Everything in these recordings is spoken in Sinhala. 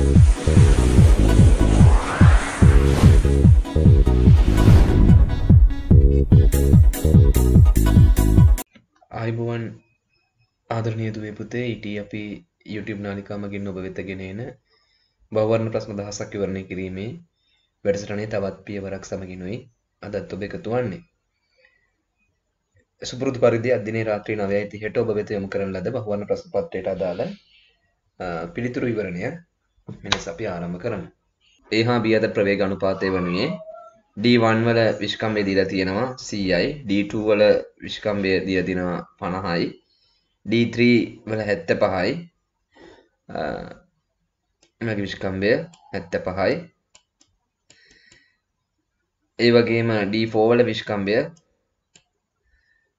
අයිබුවන් ආදරනය දුවේ පුතේ ඉට අපි YouTube නාලිකාමගින් ඔබ වෙත ගෙනෙන බවරණ ප්‍රස්ම දහසක් වරණය කිරීමේ වැඩසටනේ තවත් පියවරක් සමගෙනුයි අදත් ඔබ එකතුවන්නේ සුපුරදු පරිදි අධින රාත්‍රී නවයති හට ඔබ වෙත යොමු කරන ලද බහවන ප්‍රස්පත්වයට අදාළ පිළිතුරු ඉවරණය මෙලෙස අපි ආරම්භ කරමු. ඒ හා බී අතර ප්‍රවේග අනුපාතය වනුයේ D1 වල විස්කම්භය දීලා තියෙනවා 100යි D2 වල විස්කම්භය දීලා තිනවා 50යි D3 වල 75යි මගේ විස්කම්භය 75යි ඒ වගේම D4 වල විස්කම්භය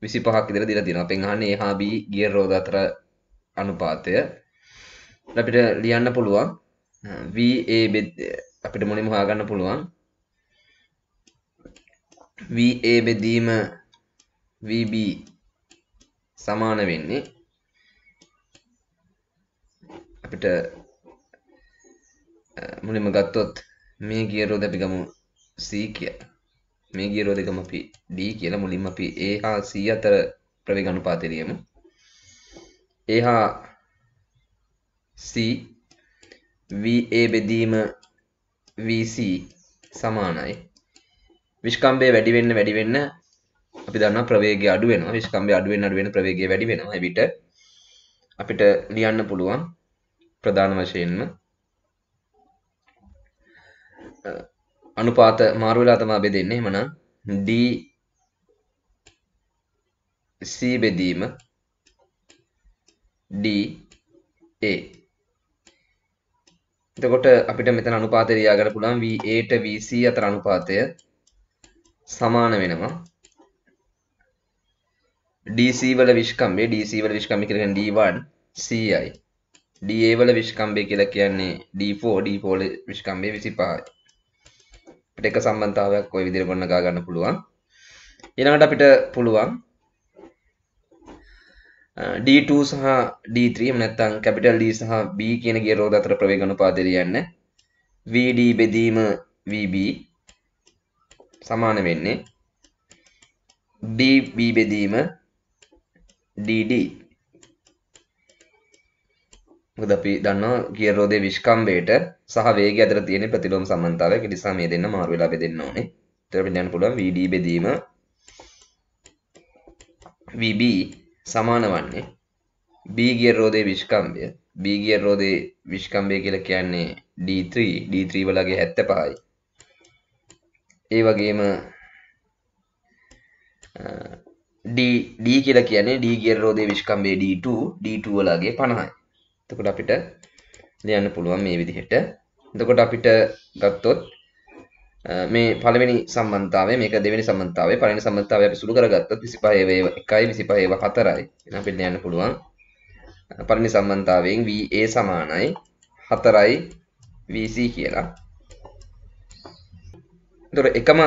25ක් විතර දීලා තියෙනවා. අපෙන් අහන්නේ A හා B ගියර් රෝද අතර අනුපාතය. අපිට ලියන්න පුළුවන් වී ඒ බෙද අපිට මොනින් හොයාගන්න පුළුවන් වී ඒ බෙදීම වB සමාන වෙන්නේ අපිට මුලින්ම ගත්තොත් මේ ගියරෝද අපි ගමු C කියලා මේ ගියරෝ දෙකම අපි D කියලා මුලින්ම අපි A හා C අතර ප්‍රවේග අනුපාතය ලියමු A හා C VA බෙදීම VC සමානයි විශ්කම්බේ වැඩිවෙන්න වැඩිවෙන්න අපි දන්න ප්‍රවේග අඩුවෙන විශ්කම්බේ අඩුවෙන් අඩුවෙන ප්‍රවේගය වැඩි වෙනවා එවිට අපිට ලියන්න පුළුවන් ප්‍රධාන වශයෙන්ම අනුපාත මාරුවෙලා තමා බෙදෙන්නේ එහෙමනම් D C බෙදීම D A එතකොට අපිට මෙතන අනුපාතය ලියාගන්න පුළුවන් V8 VC අතර අනුපාතය සමාන වෙනවා DC වල විශ්කම්බේ DC වල විශ්කම්බේ කියලා කියන්නේ D1 CI DA වල විශ්කම්බේ කියලා කියන්නේ D4 D4 වල විශ්කම්බේ 25යි අපිට එක සම්බන්ධතාවයක් ওই විදිහට ගොඩනගා ගන්න පුළුවන් ඊළඟට අපිට පුළුවන් D2 සහ D3 නැත්තම් කැපිටල් D සහ B කියන ගේ රෝධ අතර ප්‍රවේග අනුපාතය ලියන්න VD බෙදීම VB සමාන වෙන්නේ DB බෙදීම DD මොකද අපි දන්නවා ගියර් රෝදේ විස්කම්බේට සහ වේගය අතර තියෙන ප්‍රතිලෝම සම්බන්ධතාවය ඒක නිසා මේ දෙන්න මාරු වෙලා බෙදෙන්න ඕනේ. ඒතර අපිට දැනන්න පුළුවන් VD බෙදීම VB සමාන වන්නේ බීගිය රෝධය විශ්කම්බය බීගිය රෝධය විශ්කම්බය කියල කියන්නේ D3 D3 වලගේ ඇත්ත පායි ඒ වගේම D කියල කියන්නේ ඩීගිය රෝධය විශ්කම්බේ D2 D2 වලගේ පණහයි තකොට අපිට ලියන්න පුළුවන් මේ විදිහට දකොට අපිට ගත්තොත් මේ පළවෙනි සම්බන්ධතාවය මේක දෙවෙනි සම්බන්ධතාවය පළවෙනි සම්බන්ධතාවය අපි සුළු කරගත්තොත් 25 වේව 1යි 25 වේව 4යි එහෙනම් අපිට යන්න පුළුවන් පළවෙනි සම්බන්ධතාවයෙන් VA සමානයි 4යි VC කියලා. එතකොට එකම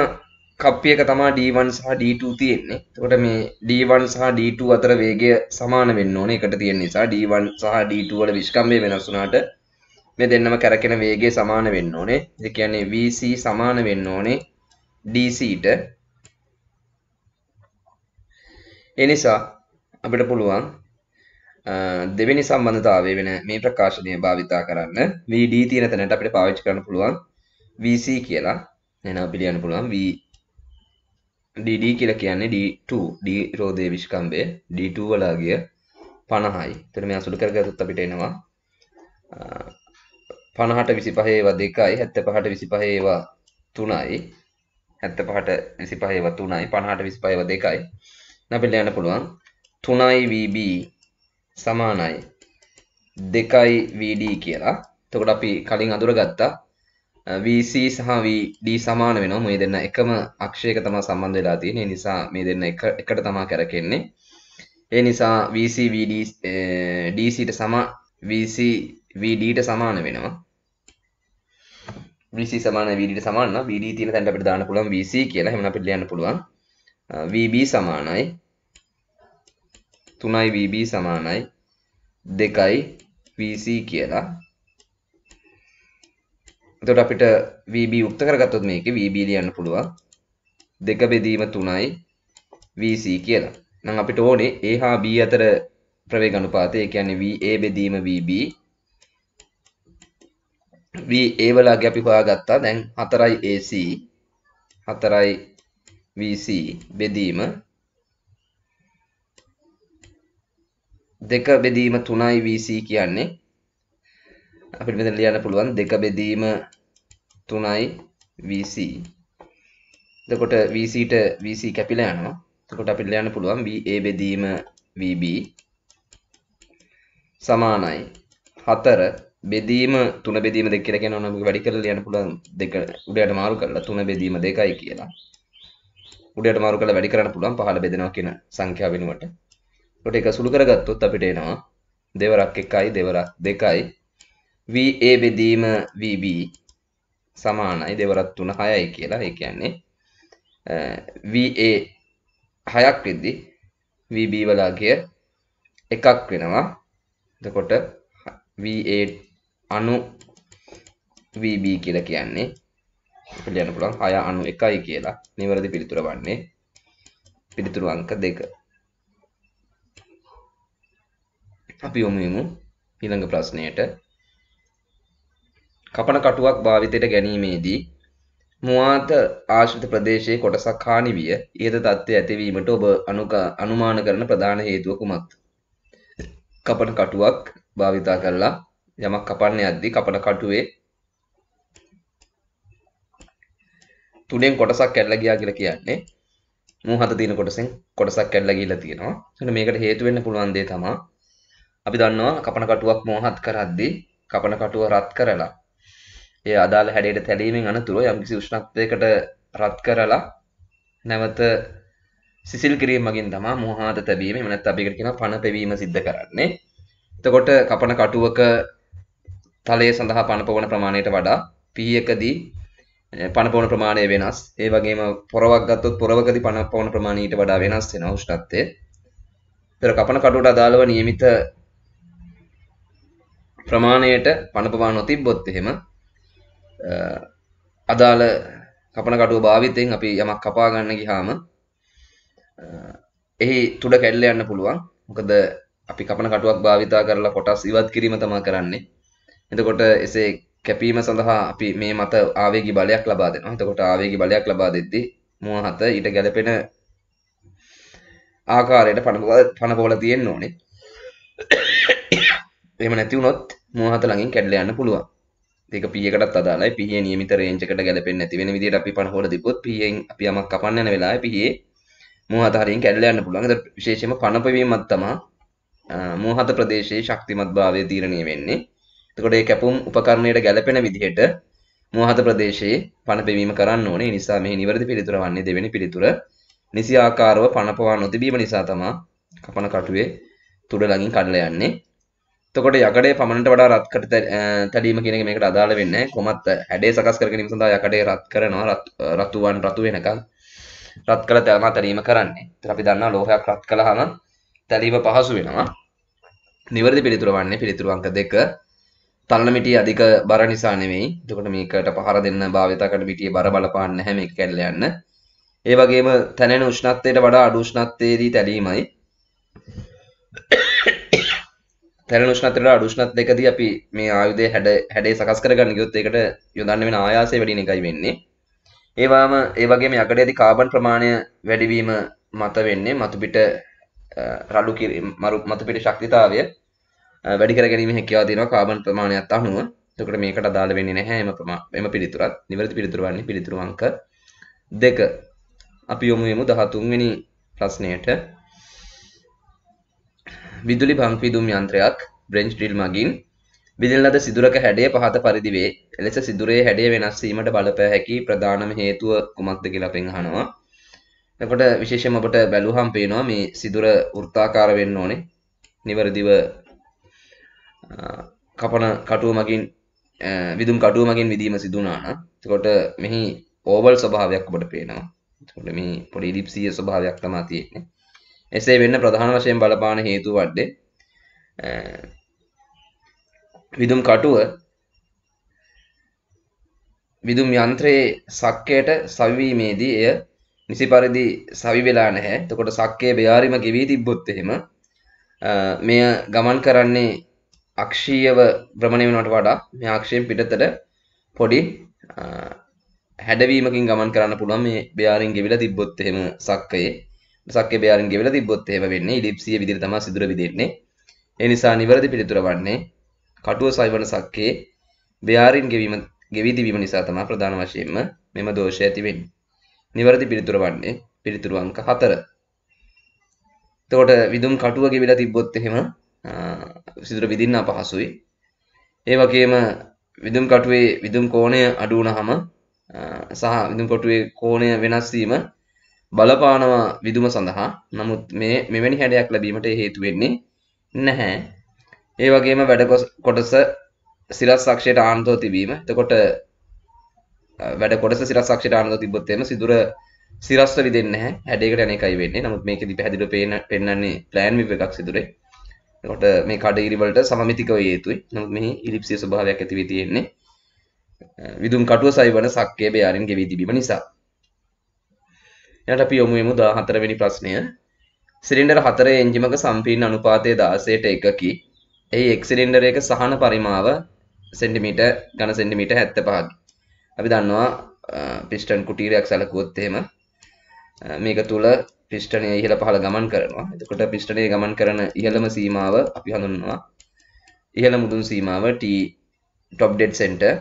කප්පි එක තමයි D1 සහ D2 තියෙන්නේ. එතකොට මේ D1 සහ D2 අතර වේගය සමාන වෙන්න ඕනේ එකට තියෙන නිසා D1 සහ D2 වල විස්කම්භය වෙනස් වුණාට මේ දෙන්නම කැරකෙන වේගය සමාන වෙන්න ඕනේ. ඒ කියන්නේ VC සමාන වෙන්න ඕනේ DCට. ඒ නිසා අපිට පුළුවන් දෙවෙනි සම්බන්ධතාවය වෙන මේ ප්‍රකාශනය භාවිතා කරන්න VD තියෙන තැනට අපිට පාවිච්චි කරන්න පුළුවන් VC කියලා. එහෙනම් අපි ලියන්න පුළුවන් V DD කියලා කියන්නේ D2 D රෝධයේ විස්කම්භය D2 වලාගිය 50යි. එතන මේ අසුළු කරගත්තොත් අපිට එනවා පණහට විසි පහේවා දෙකයි හැත්ත පහට විසි පහේවා තුනයි හැත්ත පහට විසි පහේව තුනයි පණහට විසි පයව දෙකයි නැපිල්ල යන්න පුළුවන් තුනයි වB සමානයි දෙකයි වඩ කියලා තකොට අපි කලින් අඳුර ගත්තා VC සහ VD සමාන වෙනවා මේ දෙන්න එකම අක්ෂයක තමයි සම්බන්ධ වෙලා තියෙන්නේ. ඒ නිසා මේ දෙන්න එක එකට තමයි කරකෙන්නේ. ඒ නිසා VC VD DCට සමා VC VDට සමාන වෙනවා. BC සමාන VD ට සමාන නම් VD තියෙන තැනට අපිට දාන්න පුළුවන් VC කියලා. එහෙනම් අපිට ලියන්න පුළුවන් VB සමානයි 3යි VB සමානයි 2යි VC කියලා. එතකොට අපිට VB උක්ත කරගත්තොත් මේකේ VB ලියන්න පුළුවන් 2 බෙදීම 3යි VC කියලා. නම් අපිට ඕනේ A හා B අතර ප්‍රවේග අනුපාතය. ඒ කියන්නේ VA බෙදීම VB V ඒ වෙලාවගේ අපි හොයාගත්තා දැන් 4යි AC 4යි VC බෙදීම 2 බෙදීම 3යි VC කියන්නේ අපිට මෙතන ලියන්න පුළුවන් 2 බෙදීම 3යි VC එතකොට VC ට VC කැපිලා යනවා එතකොට අපිට ලියන්න පුළුවන් VA බෙදීම VB සමානයි 4 බෙදීම තුන බෙදීම දෙක කියලා කියනවා නම් වැඩි කරලා ලියන්න පුළුවන් දෙක උඩයට මාරු කරලා තුන බෙදීම දෙකයි කියලා. උඩයට මාරු කරලා වැඩි කරන්න පුළුවන් පහළ බෙදෙනවා කියන සංඛ්‍යාව වෙනුවට. ඒකට ඒක සුළු කරගත්තොත් අපිට එනවා දෙවරක් 1යි දෙවරක් 2යි VA බෙදීම VB සමානයි දෙවරක් 3 6යි කියලා. ඒ කියන්නේ VA 6ක් වෙද්දි VB වල අගය එකක් වෙනවා එතකොට V8 අනු වB කියල කියන්නේ පිළියන පුළන් හය අනු එකයි කියලා නිවැරදි පිළිතුර වන්නේ පිළිතුරු අංක දෙක අපි යොමුමු ඊළඟ ප්‍රශ්නයට කපන කටුවක් භාවිතයට ගැනීමේදී මුවාත ආශ්‍රිත ප්‍රදේශයේ කොටසක් හානි විය ඉහත තත්ත්වය ඇතිවීමට ඔබ අනුක අනුමාන කරන ප්‍රධාන හේතුව කුමක්ද කපන කටුවක් භාවිතා කරලා යමක් කපන්න යද්දී කපන කටුවේ තුනෙන් කොටසක් කැඩලා ගියා කියලා කියන්නේ මූ හත තියෙන කොටසෙන් කොටසක් කැඩලා ගිහිල්ලා තියෙනවා. එහෙනම් මේකට හේතු වෙන්න පුළුවන් දේ තමයි අපි දන්නවා කපන කටුවක් මෝහත් කරද්දී කපන කටුව රත් කරලා ඒ අදාළ හැඩයට තැලීමෙන් අනතුරුව යම්කිසි උෂ්ණත්වයකට රත් කරලා නැවත සිසිල් කිරීම මගින් තමයි මෝහාත තැබීම එහෙම නැත්නම් අපි එකට කියන පණ පෙවීම සිද්ධ කරන්නේ. එතකොට කපන කටුවක තලය සඳහා පනපවන ප්‍රමාණයට වඩා පීයකදී පනපවන ප්‍රමාණය වෙනස් ඒ වගේම පොරවක් ගත්තොත් පොරවකදී පනපවන ප්‍රමාණයට වඩා වෙනස් වෙන උෂ්ණත්වය. පෙර කපන කටුවට අදාළව નિયમિત ප්‍රමාණයට පනපවා නොතිබ්බොත් එහෙම අදාළ කපන කටුව භාවිතයෙන් අපි යමක් කපා ගන්න ගියාම එහි තුඩ කැඩලා යන්න පුළුවන්. මොකද අපි කපන කටුවක් භාවිතා කරලා කොටස් ඉවත් කිරීම තමයි කරන්නේ. එතකොට එසේ කැපීම සඳහා අපි මේ මත ආවේගි බලයක් ලබා දෙනවා. එතකොට ආවේගි බලයක් ලබා දෙද්දී මුව හත ඊට ගැළපෙන ආකාරයට පනපෝල තියෙන්න ඕනේ. එහෙම නැති වුණොත් මුව හත ළඟින් කැඩලා යන්න පුළුවන්. ඒක පීයකටත් අදාළයි. පීයේ නියමිත රේන්ජ් එකට ගැලපෙන්නේ නැති වෙන විදිහට අපි පනපෝල දීපොත් පීයෙන් අපි යමක් කපන්න යන වෙලාවේ පීයේ මුව හත හරියෙන් කැඩලා යන්න පුළුවන්. ඒක විශේෂයෙන්ම පනපවීමක් තමයි මුව හත ප්‍රදේශයේ ශක්තිමත් භාවය තීරණය වෙන්නේ. එතකොට ඒ කැපුම් උපකරණයට ගැලපෙන විදිහට මෝහත ප්‍රදේශයේ පණ පෙවීම කරන්න ඕනේ. නිසා මේ නිවැරදි පිළිතුර වන්නේ දෙවෙනි පිළිතුර. නිසි ආකාරව පණපවා නොතිබීම නිසා තමා කපන කටුවේ තුඩ ළඟින් කඩලා යන්නේ. එතකොට යකඩේ පමණට වඩා රත් කර තැබීම කියන එක මේකට අදාළ වෙන්නේ නැහැ. කොමත් ඇඩේ සකස් කර ගැනීම සඳහා යකඩේ රත් කරනවා රතු වන් රතු වෙනකන් රත් කළ තැල්මා තැරීම කරන්නේ. ඉතින් අපි දන්නවා ලෝහයක් රත් කළාම තැලීම පහසු වෙනවා. නිවැරදි පිළිතුර වන්නේ පිළිතුරු අංක 2 තල්ලමිටිය අධික බර නිසා නෙවෙයි. එතකොට මේකට පහර දෙන්න භාවිතකට මිටියේ බර බලපාන්නේ නැහැ මේක කැඩලා යන්න. ඒ වගේම තැනෙන උෂ්ණත්වයට වඩා අඩු උෂ්ණත්වයේදී තැලීමයි. තැනෙන උෂ්ණත්වයට අඩු උෂ්ණත් දෙකදී අපි මේ ආයුධය හැඩ හැඩේ සකස් කරගන්න ගියොත් ඒකට යොදන්න වෙන ආයාසය වැඩි වෙන එකයි වෙන්නේ. ඒ වගේම ඒ වගේම යකඩයේදී කාබන් ප්‍රමාණය වැඩිවීම මත වෙන්නේ මතු පිට රළු කිරීම මතු පිට ශක්තිතාවය වැඩිකර ගැනීම හැකියාව තියෙනවා කාබන් ප්‍රමාණයත් අනුව. එතකොට මේකට අදාළ වෙන්නේ නැහැ එම ප්‍රමා එම පිළිතුරත්. නිවැරදි පිළිතුර වන්නේ පිළිතුරු අංක 2. අපි යොමු වෙමු 13 වෙනි ප්‍රශ්නයට. විදුලි බංපිදුම් යන්ත්‍රයක් බ්‍රෙන්ච් ඩ්‍රිල් මගින් විදින ලද සිදුරක හැඩය පහත පරිදි වේ. එලෙස සිදුරේ හැඩය වෙනස් වීමට බලපෑ හැකි ප්‍රධානම හේතුව කුමක්ද කියලා අපෙන් අහනවා. එතකොට විශේෂයෙන්ම අපට බැලුවහම පේනවා මේ සිදුර වෘත්තාකාර වෙන්න ඕනේ. නිවැරදිව කපන කටුව මගින් විදුම් කටුව මගින් විදීම සිදුනාන තකොට මෙහි ඕවල් ස්වභාවයක් ඔබට පේනවා තකොට මේ පොඩි ඉලිප්සිය ස්වභාවයක් තමා තියෙන්නේ එසේ වෙන්න ප්‍රධාන වශයෙන් බලපාන හේතු වඩ්ඩේ විදුම් කටුව විදුම් යන්ත්‍රයේ සක්කයට සවිවීමේදී එය නිසි පරිදි සවි වෙලා නැහැ. එතකොට සක්කේ බයාරිම ගෙවී තිබ්බොත් එහෙම මෙය ගමන් කරන්නේ අක්ෂීයව භ්‍රමණය වෙනවට වඩා මේ අක්ෂයෙන් පිටතට පොඩි හැඩවීමකින් ගමන් කරන්න පුළුවන් මේ බෙයාරින් ගෙවිලා තිබ්බොත් එහෙම සක්කයේ සක්කේ බෙයාරින් ගෙවිලා තිබ්බොත් එහෙම වෙන්නේ ඉලිප්සිය විදිහට තමයි සිදුර විදෙන්නේ ඒ නිසා නිවැරදි පිළිතුර වන්නේ කටුව සයිවන සක්කේ බෙයාරින් ගෙවීම ගෙවී තිබීම නිසා තමයි ප්‍රධාන වශයෙන්ම මෙම දෝෂය ඇති වෙන්නේ නිවැරදි පිළිතුර වන්නේ පිළිතුරු අංක 4 එතකොට විදුම් කටුව ගෙවිලා තිබ්බොත් එහෙම සිදුර විදින්න අපහසුයි ඒ වගේම විදුම් කටුවේ විදුම් කෝණය අඩු වුණහම සහ විදුම් කොටුවේ කෝණය වෙනස් වීම බලපානවා විදුම සඳහා නමුත් මේ මෙවැනි හැඩයක් ලැබීමට හේතු වෙන්නේ නැහැ ඒ වගේම වැඩ කොටස සිරස් අක්ෂයට ආන්තව තිබීම එතකොට වැඩ කොටස සිරස් අක්ෂයට ආන්තව තිබ්බොත් එහෙම සිදුර සිරස්ව විදෙන්නේ නැහැ හැඩයකට යන එකයි වෙන්නේ නමුත් මේකෙදි පැහැදිලිව පේන පෙන්වන්නේ ප්ලෑන් විව් එකක් සිදුරේ කොට මේ කඩඉරිවලට සමමිතිකව යුතුයි නොත් මෙහි ඉරිප්සිය ස්වභාවයක් ඇතිවී තියෙන්නේ විදුම් කටුව සයි වන සක්කේ බයාරින් ගෙවී තිබීම නිසා යට අපි යොමුයමු දා හතරවෙනි ප්‍රශ්නය සිරින්ඩර් හතරේ එන්ජිමක සම්පීන් අනුපාතය දාසයට එකකි එයි එක්සිරින්ඩර එක සහන පරිමාව සෙන්ටිමීට ගන සෙන්ටිමීට හැත්ත පහක් අපි දන්නවා පිස්ටන් කුටීරයක් සැලකුවොත්තේම මේක තුළ පිස්ටනය ඉහළ පහළ ගමන් කරනවා එතකොට පිස්ටනය ගමන් කරන ඉහළම සීමාව අපි හඳුන්නවා ඉහළ මුදුන් සීමාව T top dead center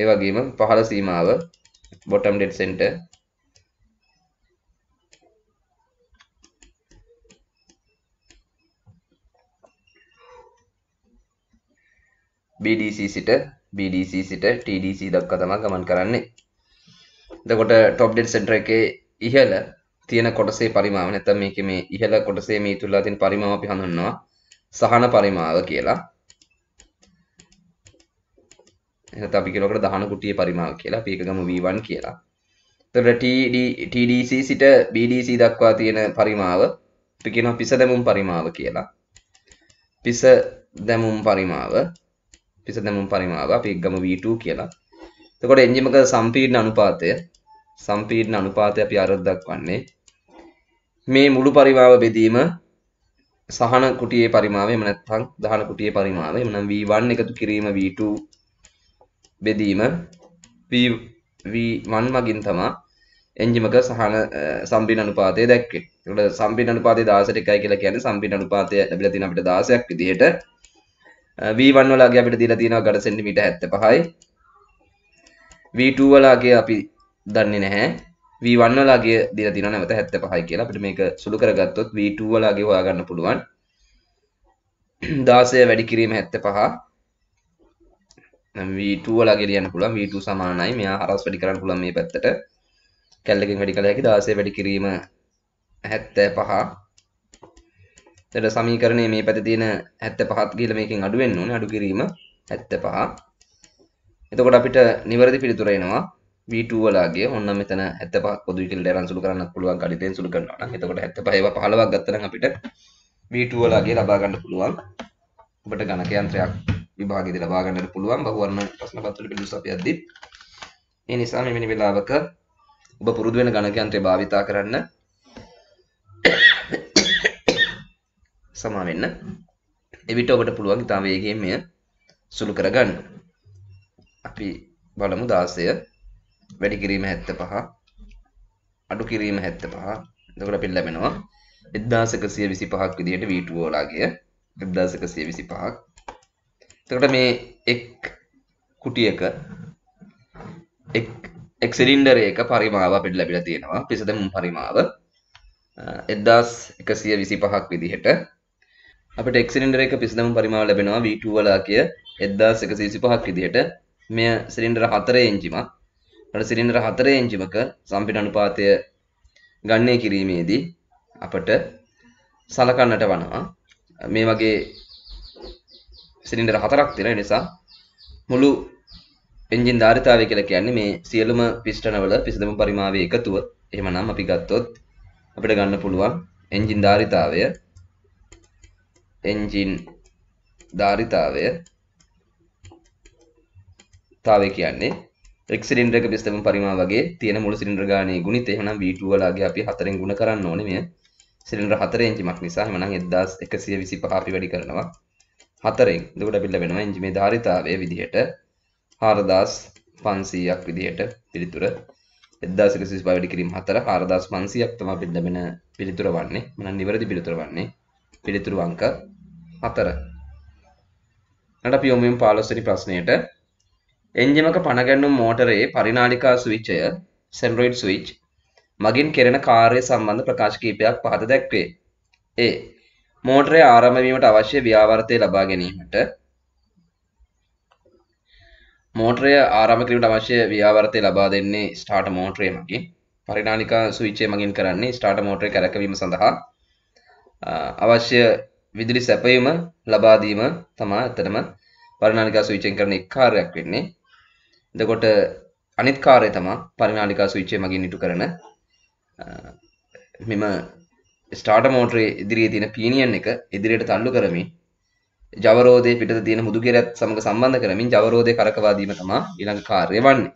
ඒ වගේම පහළ සීමාව bottom dead center BDC සිට BDC සිට TDC දක්වා තමයි ගමන් කරන්නේ දකොට ටොප් ඩෙඩ් සෙන්ටර එකේ ඉහළ තියෙන කොටසේ පරිමාව නැත්නම් මේකේ මේ ඉහළ කොටසේ මේ ඉතුරුලා තියෙන පරිමාව අපි හඳුන්වනවා සහන පරිමාව කියලා. එහෙනම් අපි කියනකොට දහන කුටියේ පරිමාව කියලා. අපි එක ගමු V1 කියලා. එතකොට TD TDC සිට BDC දක්වා තියෙන පරිමාව අපි කියනවා පිස දැමුම් පරිමාව කියලා. පිස දැමුම් පරිමාව පිස දැමුම් පරිමාව අපි ගම V2 කියලා. එතකොට එන්ජිමක සම්පීඩන අනුපාතය සම්පීඩන අනුපාතය අපි අරද දක්වන්නේ මේ මුළු පරිමාව බෙදීම සහන කුටියේ පරිමාවය එම නැත්නම් දහන කුටියේ පරිමාවය එමනම් v1 එකතු කිරීම v2 බෙදීම v1 මගින් තමයි එන්ජිමක සහන සම්පීඩන අනුපාතය දැක්කේ. ඒකට සම්පීඩන අනුපාතය 16ට එකයි කියලා කියන්නේ සම්පීඩන අනුපාතය ලැබිලා තියෙන අපිට 16ක් විදිහට v1 වලගේ අපිට දීලා තියෙනවා ඝන සෙන්ටිමීටර් 75යි v2 වලගේ අපි දන්නේ නැහැ V1 වලගේ දින තින නැවත 75යි කියලා අපිට මේක සුළු කරගත්තොත් V2 වලගේ හොයාගන්න පුළුවන් 16 වැඩි කිරීම 75 V2 වලගේ ලියන්න පුළුවන් V2 සමානයි මෙයා හරස් වැඩි කරන්න පුළුවන් මේ පැත්තට කැල්ලකින් වැඩි කළ හැකි 16 වැඩි කිරීම 75 තට සමීකරණය මේ පැති තියෙන ඇත්ත පහත් කියල මේකින් අඩුවෙන් ඕන අඩු කිරීම ඇත්ත පහ එතකොට අපිට නිවරදි පිළිතුරෙනවා වටූවලාගේ ඔන්න මෙතන ඇත පක් පොදු කෙල් රන්සුළු කරන්න පුළුවන් ගඩිතෙන් සුළු කරන්න එතකොට ඇත පහව පහලවක් ගත්තන අපිට වටූවලාගේ ලබාගන්න පුළුවන් ඔබට ගණක යන්ත්‍රයක් විභාගෙද ලබාගන්නට පුළුවන් බහුවරණ ප්‍රශ්න පත්තුල පිළිබඳ අපි අද්දි ඒ නිසා මෙවැනි වෙලාවක ඔබ පුරුදු වෙන ගණක යන්ත්‍රය භාවිතා කරන්න සමා වෙන්න එවිට ඔබට පුළුවන් ඉතා වේගයෙන් මෙය සුළු කරගන්න අපි බලමු 16 වැඩි කිරීම 75 අඩු කිරීම 75 එතකොට අපිට ලැබෙනවා 1125ක් විදිහට V2 ඕලාගේ 1125ක් එතකොට මේ එක් කුටියක එක් එක් සිලින්ඩරයක පරිමාව අපිට ලැබිලා තියෙනවා පිසදම් පරිමාව 1125ක් විදිහට අපිට එක් සිලින්ඩරයක පිසදම් පරිමාව ලැබෙනවා V2 ඕලාගේ 1125ක් විදිහට මෙය සිලින්ඩර 4 ඉංචිමක් රට සිලින්ඩර 4 ඉංචිමක සම්පීඩන අනුපාතය ගණනය කිරීමේදී අපට සලකන්නට වනවා මේ වගේ සිලින්ඩර හතරක් තියෙන නිසා මුළු එන්ජින් ධාරිතාවය කියලා කියන්නේ මේ සියලුම පිස්ටනවල පිසදම පරිමාවේ එකතුව. එහෙමනම් අපි ගත්තොත් අපිට ගන්න පුළුවන් එන්ජින් ධාරිතාවය එන්ජින් ධාරිතාවය තාවය කියන්නේ එක් සිලින්ඩර් එක පිස්සම පරිමාව වගේ තියෙන මුළු සිලින්ඩර් ගානේ ගුණිත එහෙනම් V2 වලගේ අපි 4ෙන් ගුණ කරන්න ඕනේ මෙය. සිලින්ඩර් 4 එන්ජිමක් නිසා එහෙනම් 1125 අපි වැඩි කරනවා. 4ෙන්. එතකොට අපිට ලැබෙනවා එන්ජිමේ ධාරිතාවය විදිහට 4500ක් විදිහට පිළිතුර 1125 වැඩි කිරීම 4 4500ක් තමයි අපිට ලැබෙන පිළිතුර වන්නේ. මනම් නිවැරදි පිළිතුර වන්නේ පිළිතුරු අංක 4. ඊට අපි යොමු වෙන 15 වෙනි ප්‍රශ්නයට එන්ජමක පණගැන්නුම් මෝටරේ පරිනාලිකා සවිච්චය සැන්රයිඩ් සවිච් මගින් කෙරෙන කාර්ය සම්බන්ධ ප්‍රකාශ කීපයක් පහත දැක්වේ. ඒ මෝටරේ ආරමවීමට අවශ්‍ය ව්‍යාවර්තය ලබා ගැනීමට මෝටරය ආරමකිරීමට අවශ්‍ය ව්‍යාවර්තය ලබා දෙන්නේ ස්ටාට මෝටරේ මගින් පරිනාලිකා සවිච්චය මගින් කරන්නේ ස්ටාට මෝටරය කැරකවීම සඳහා අවශ්‍ය විදුලි සැපයීම ලබාදීම තමා ඇතනම පරිනාලිකා සවිච්චයෙන් කරන එක් කාර්යක් වෙන්නේ එතකොට අනිත් කාර්ය තමයි පරිනාලිකා ස්විච් එක මගින් ඉටු කරන මෙම ස්ටාර්ටර් මෝටරේ ඉදිරියේ තියෙන පීනියන් එක ඉදිරියට තල්ලු කරමින් ජවරෝධයේ පිටත තියෙන මුදු ගෙරත් සමග සම්බන්ධ කරමින් ජවරෝධය කරකවා දීම තමයි ඊළඟ කාර්යය වන්නේ.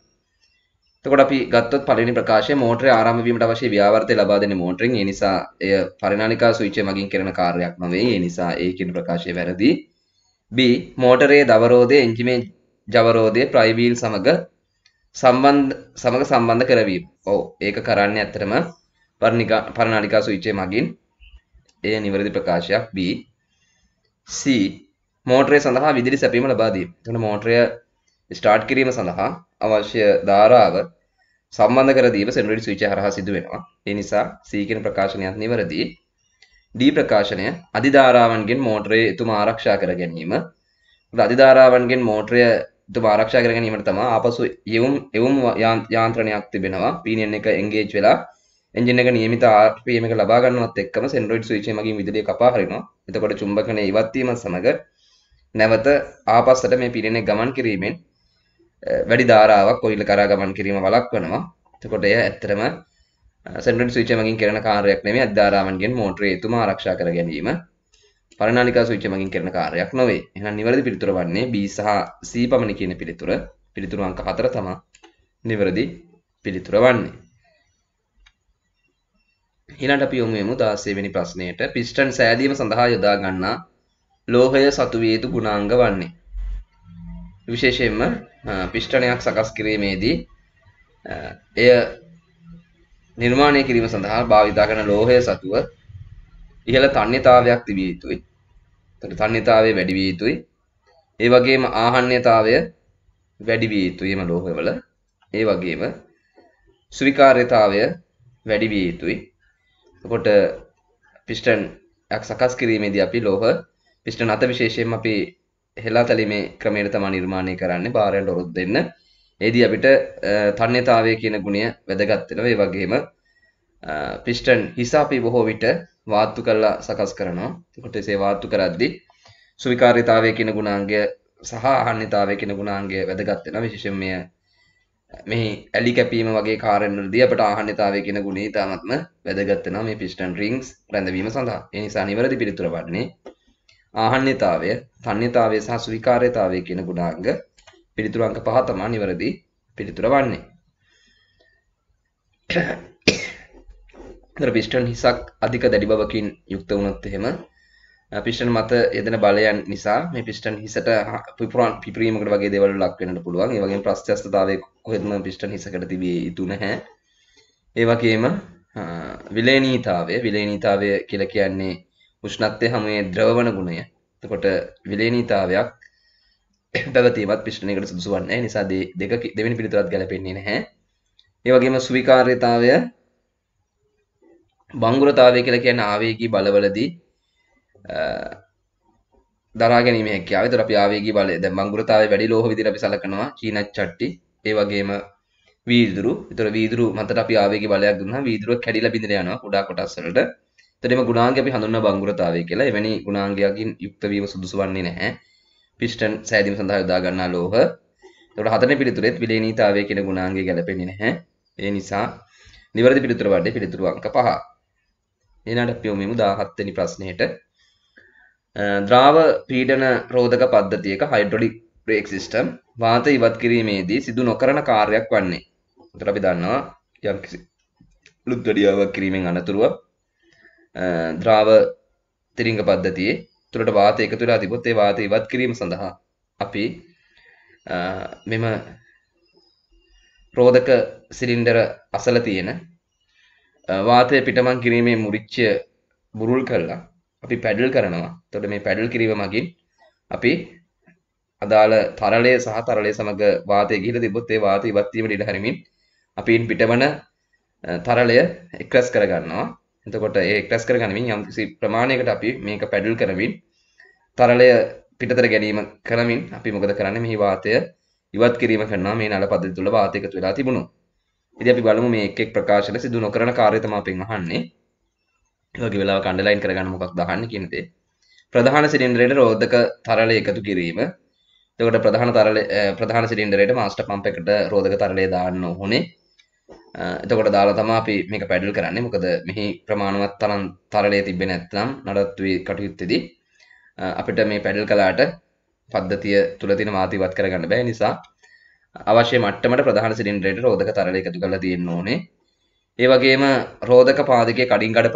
එතකොට අපි ගත්තොත් පළවෙනි ප්‍රකාශය මෝටරේ ආරම්භ වීමට අවශ්‍ය ව්‍යාවර්තය ලබා දෙන මෝටරින් ඒ නිසා එය පරිණාලිකා සුවිචය මගින් කරන කාර්යයක් නොවේ. ඒ නිසා ඒ කියන ප්‍රකාශය වැරදි. B මෝටරේ දවරෝධයේ එන්ජිමේ ජවරෝධය ප්‍රයිවීල් සමග සම්බන්ධ සමග සම්බන්ධ කරවීම ඕ ඒක කරන්නේ ඇත්තරම පරණිකා පරණාලිකා සුවිච්චය මගින් එය නිවැරදි ප්‍රකාශයක් B C මෝටරය සඳහා විදිරි සැපීම ලබා දීම. එතන මෝටරය ස්ටාර්ට් කිරීම සඳහා අවශ්‍ය ධාරාව සම්බන්ධ කර දීම සෙනුරි ස්විචය හරහා සිදු වෙනවා. ඒ නිසා C කියන ප්‍රකාශනයත් නිවැරදි. D ප්‍රකාශනය අධිධාරාවන්ගෙන් මෝටරය එතුම ආරක්ෂා කර ගැනීම. අධිධාරාවන්ගෙන් මෝටරය ආරක්ෂා කරගැනීමට තමා ආපසු එවුම් එවුම් යාන්ත්‍රණයක් තිබෙනවා පීනියන් එක එංගේජ් වෙලා එන්ජින් එක නියමිත RPM එක ලබා ගන්නවත් එක්කම සෙන්ඩ්‍රොයිඩ් ස්විච් එකකින් විදුලිය කපා හරිනවා. එතකොට චුම්බකණය ඉවත් වීම සමග නැවත ආපස්සට මේ පීඩනය ගමන් කිරීමෙන් වැඩි ධාරාවක් කොයිල කරා ගමන් කිරීම වළක්වනවා. එතකොට එය ඇත්තටම සෙන්ඩ්‍රොයිඩ් ස්විච් එකකින් කරන කාර්යයක් නෙමෙයි අධාරාවන්ගෙන් මෝටරය තුම ආරක්ෂා කර ගැනීම. පරණාලිකා සූච්චය මගින් කරන කාර්යයක් නොවේ. එහෙනම් නිවැරදි පිළිතුර වන්නේ B සහ C පමණ කියන පිළිතුර. පිළිතුරු අංක 4 තමයි නිවැරදි පිළිතුර වන්නේ. ඊළඟට අපි යොමු වෙමු 16 වෙනි ප්‍රශ්නයට. පිස්ටන් සෑදීම සඳහා යොදා ගන්නා ලෝහය සතු විය යුතු ගුණාංග වන්නේ. විශේෂයෙන්ම පිෂ්ටනයක් සකස් කිරීමේදී එය නිර්මාණය කිරීම සඳහා භාවිතා කරන ලෝහය සතුව ඉහළ තන්්‍යතාවයක් තිබිය යුතුයි තොට තන්නතාවේ වැඩිවිය යුතුයි ඒ වගේම ආහන්‍යතාවය වැඩිවිය යුතුයම ලෝහවල ඒ වගේම සුවිකාර්යතාවය වැඩිවිය යුතුයි කොට පිස්ටන් සකස් කිරීමේදී අපි ලෝහ පිස්ටන් අත විශේෂයෙන් අපි හෙලා තලීමේ ක්‍රමයට තමා නිර්මාණය කරන්නේ භාරයන්ට ඔරුත් දෙන්න ඒදී අපිට තන්නතාවය කියන ගුණය වැදගත් වෙනවා ඒ වගේම පිස්ටන් හිස අපි බොහෝ විට වාත්තු කරලා සකස් කරනවා. එතකොට එසේ වාත්තු කරද්දී සුවිකාරීතාවය කියන ගුණාංගය සහ අහන්නතාවය කියන ගුණාංගය වැදගත් වෙනවා. විශේෂයෙන් මෙය මේ ඇලි කැපීම වගේ කාරණවලදී අපට ආහන්නතාවය කියන ගුණය ඉතාමත්ම වැදගත් වෙනවා මේ පිස්ටන් රින්ග්ස් රැඳවීම සඳහා. ඒ නිසා නිවැරදි පිළිතුර වන්නේ ආහන්නතාවය, තන්්‍යතාවය සහ සුවිකාරීතාවය කියන ගුණාංග පිළිතුරු අංක පහ තමයි නිවැරදි පිළිතුර වන්නේ. තර පිස්ටන් හිසක් අධික දැඩි බවකින් යුක්ත වුණොත් එහෙම පිස්ටන් මත යෙදෙන බලයන් නිසා මේ පිස්ටන් හිසට පිපුරන් පිපරීමකට වගේ දේවල් ලක් වෙන්නට පුළුවන්. ඒ වගේම ප්‍රස්ථස්තතාවය කොහෙත්ම පිස්ටන් හිසකට තිබිය යුතු නැහැ. ඒ වගේම විලේනීතාවය විලේනීතාවය කියලා කියන්නේ උෂ්ණත්වය හැමේ ද්‍රවවන ගුණය. එතකොට විලේනීතාවයක් පැවතීමත් පිස්ටනයකට සුදුසු වන්නේ නිසා දෙක දෙවෙනි පිළිතුරත් ගැලපෙන්නේ නැහැ. ඒ වගේම සුවිකාරීතාවය බංගුරතාවය කියලා කියන්නේ ආවේගී බලවලදී දරා ගැනීම හැකියාව. ඒතර අපි ආවේගී බලය දැන් බංගුරතාවය වැඩි ලෝහ විදිහට අපි සලකනවා චීන චට්ටි. ඒ වගේම වීදුරු. ඒතර වීදුරු මතට අපි ආවේගී බලයක් දුන්නා වීදුරුව කැඩිලා බිඳලා යනවා කුඩා කොටස් වලට. එතනම ගුණාංගය අපි හඳුන්වන බංගුරතාවය කියලා. එවැනි ගුණාංගයකින් යුක්ත වීම සුදුසු වන්නේ නැහැ. පිස්ටන් සෑදීම සඳහා යොදා ගන්නා ලෝහ. ඒතකොට හතරෙනි පිළිතුරෙත් විලේනීතාවය කියන ගුණාංගය ගැලපෙන්නේ නැහැ. ඒ නිසා නිවැරදි පිළිතුර වඩේ පිළිතුරු අංක 5. එනට පියොමමු දාහත්තනි ප්‍රශ්නයට ද්‍රාව පීඩන රෝධක පද්ධතියක හයිඩ්‍රොඩික් ප්‍රේක් සිිස්ටම් වාත ඉවත් කිරීමේදී සිදු නොකරන කාර්යක් වන්නේ උතරපි දන්නවා යම් ලුක්දඩියාවක් කිරීමෙන් අනතුරුව ද්‍රාව තිරිංග පද්ධතියේ තුළට වාත එක තුළා තිබොත් ඒ වාත ඉවත් කිරීම සඳහා අපි මෙම රෝධක සිලින්ඩර අසල තියෙන වාතය පිටමන් කිරීමේ මුරිච්චය බුරුල් කරලා අපි පැඩල් කරනවා තොට මේ පැඩල් කිරීම මගින් අපි අදාළ තරලය සහ තරලය සමඟ වාතය ගිහිල තිබොත්තේ වාත ඉවත්වීමට ඉඩහරමින් අපින් පිටවන තරලය එක්රස් කරගන්නවා එතකොට ඒක්ටස් කරගනමින් යම්සි ප්‍රමාණයකට අපි මේක පැඩල් කරමින් තරලය පිටතර ගැනීම කරමින් අපි මොකද කරන්න මෙහි වාතය ඉවත් කිරීම කරනවා මේ නල පද තුළ වාතයක තුලා තිබුණු ඉතින් අපි බලමු මේ එක් එක් ප්‍රකාශන සිදු නොකරන කාර්ය තමයි අපෙන් අහන්නේ. ඒ වගේ වෙලාවක අන්ඩර්ලයින් කරගන්න මොකක්ද අහන්නේ කියන දේ. ප්‍රධාන සිලින්ඩරයට රෝධක තරල එකතු කිරීම. එතකොට ප්‍රධාන තරල ප්‍රධාන සිලින්ඩරයට මාස්ටර් පම්ප් එකට රෝධක තරලය දාන්න ඕනේ. එතකොට දාලා තමයි අපි මේක පැඩල් කරන්නේ. මොකද මෙහි ප්‍රමාණවත් තරම් තරලය තිබ්බේ නැත්නම් නඩත්තුවේ කටයුත්තේදී අපිට මේ පැඩල් කළාට පද්ධතිය තුල තියෙන මාතීවත් කරගන්න බැහැ නිසා අවශ්‍ය මට්ටමට ප්‍රධාන සිලින්ඩරයට රෝධක තරල එකතු කරලා තියෙන්න ඕනේ. ඒ වගේම රෝධක පාදකයේ කඩින් කඩ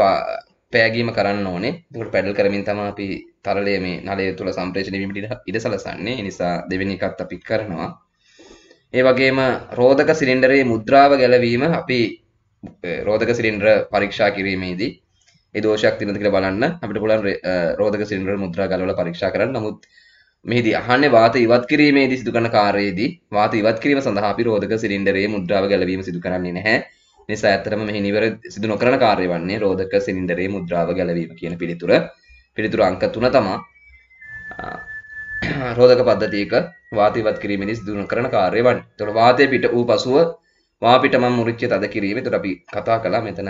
පෑගීම කරන්න ඕනේ. ඒකට පැඩල් කරමින් තමයි අපි තරලය මේ නලය තුල සම්ප්‍රේෂණය වීමට ඉඩ සලසන්නේ. ඒ නිසා දෙවෙනි එකත් අපි කරනවා. ඒ වගේම රෝධක සිලින්ඩරයේ මුද්‍රාව ගැලවීම අපි රෝධක සිලින්ඩර පරීක්ෂා කිරීමේදී ඒ දෝෂයක් තියෙනවද කියලා බලන්න අපිට පුළුවන් රෝධක සිලින්ඩර මුද්‍රා ගලවලා පරීක්ෂා කරන්න. නමුත් මෙහිදී අහන්නේ වාත ඉවත් කිරීමේදී සිදු කරන කාර්යයේදී වාත ඉවත් කිරීම සඳහා අපි රෝධක සිලින්ඩරයේ මුද්‍රාව ගැලවීම සිදු කරන්නේ නැහැ. නිසා ඇත්තටම මෙහි නිවැරදි සිදු නොකරන කාර්යය වන්නේ රෝධක සිලින්ඩරයේ මුද්‍රාව ගැලවීම කියන පිළිතුර. පිළිතුර අංක 3 තමයි රෝධක පද්ධතියක වාත ඉවත් කිරීමේදී සිදු නොකරන කාර්යය වන්නේ. එතකොට වාතය පිට වූ පසුව වා පිටම මුරිච්ච තද කිරීම. එතකොට අපි කතා කළා මෙතන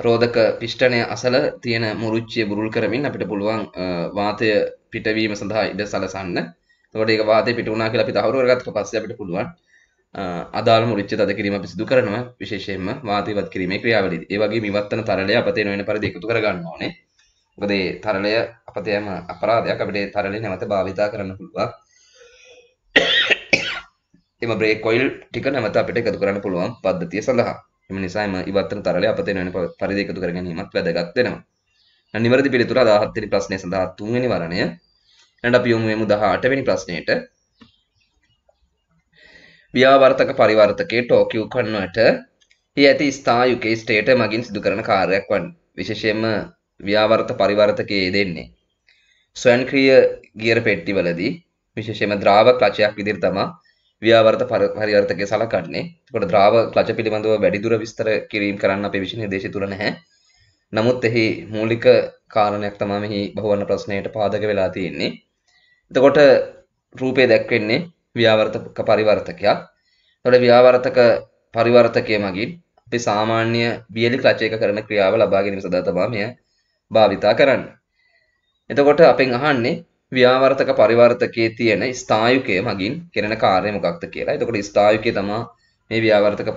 රෝධක පිෂ්ටනය අසල තියෙන මුරුච්චිය බුරුල් කරමින් අපිට පුළුවන් වාතය පිටවීම සඳහා ඉඩ සලසන්න තොට ඒක වාතය පිටුුණා කියලා අපි තහවරුවරගත්ත පස්සේ අපිට පුළුවන් අදාල් මුරිච්ච තද කිරීම අපි සිදු කරනවා විශේෂයෙන්ම වාතයවත් කිරීමේ ක්‍රියාවලිය. ඒ වගේම ඉවත්තන තරලය අපතේ නොවන පරිදි එකතු කරගන්න ඕනේ. මොකද මේ තරලය අපතේම අපරාධයක් අපිට මේ තරලේ නැවත භාවිතා කරන්න පුළුවන්. එම බ්‍රේක් කොයිල් ටික නැවත අපිට එකතු කරන්න පුළුවන් පද්ධතිය සඳහා. එම නිසා එම ඉවත්වන තරලය අපතේ වෙන පරිදි එකතු කර ගැනීමත් වැදගත් වෙනවා. දැන් නිවැරදි පිළිතුර 17 වෙනි ප්‍රශ්නය සඳහා 3 වෙනි වරණය. ඊළඟ අපි යමු යමු 18 වෙනි ප්‍රශ්නයට. ව්‍යාවර්තක පරිවර්තකයේ ටෝකියු කන්වට හි ඇති ස්ථායුකේ ස්ටේට මගින් සිදු කරන කාර්යයක් වන්. විශේෂයෙන්ම ව්‍යාවර්ත පරිවර්තකයේ දෙන්නේ. ස්වයංක්‍රීය ගියර පෙට්ටිවලදී විශේෂයෙන්ම ද්‍රාවක රචයක් විදිහට තමයි ව්‍යාවර්ත පරිවර්තකය සලකන්නේ. එතකොට ද්‍රාව ක්ලච පිළිබඳව වැඩිදුර විස්තර කිරීම කරන්න අපේ විෂය නිර්දේශය තුල නැහැ. නමුත් එහි මූලික කාරණයක් තමයි මෙහි බහුවර්ණ ප්‍රශ්නයට පාදක වෙලා තියෙන්නේ. එතකොට රූපේ දැක්වෙන්නේ ව්‍යාවර්තක පරිවර්තකයක්. එතකොට ව්‍යාවර්තක පරිවර්තකය මගින් අපි සාමාන්‍ය බියලි ක්ලච් එක කරන ක්‍රියාව ලබා ගැනීම සඳහා තමයි මෙය භාවිතා කරන්නේ. එතකොට අපෙන් අහන්නේ ව්‍යාවර්තක පරිවර්තකයේ තියෙන ස්ථායුකය මගින් කෙරෙන කාර්ය මොකක්ද කියලා. එතකොට ස්ථායුකය තමයි මේ ව්‍යාවර්තක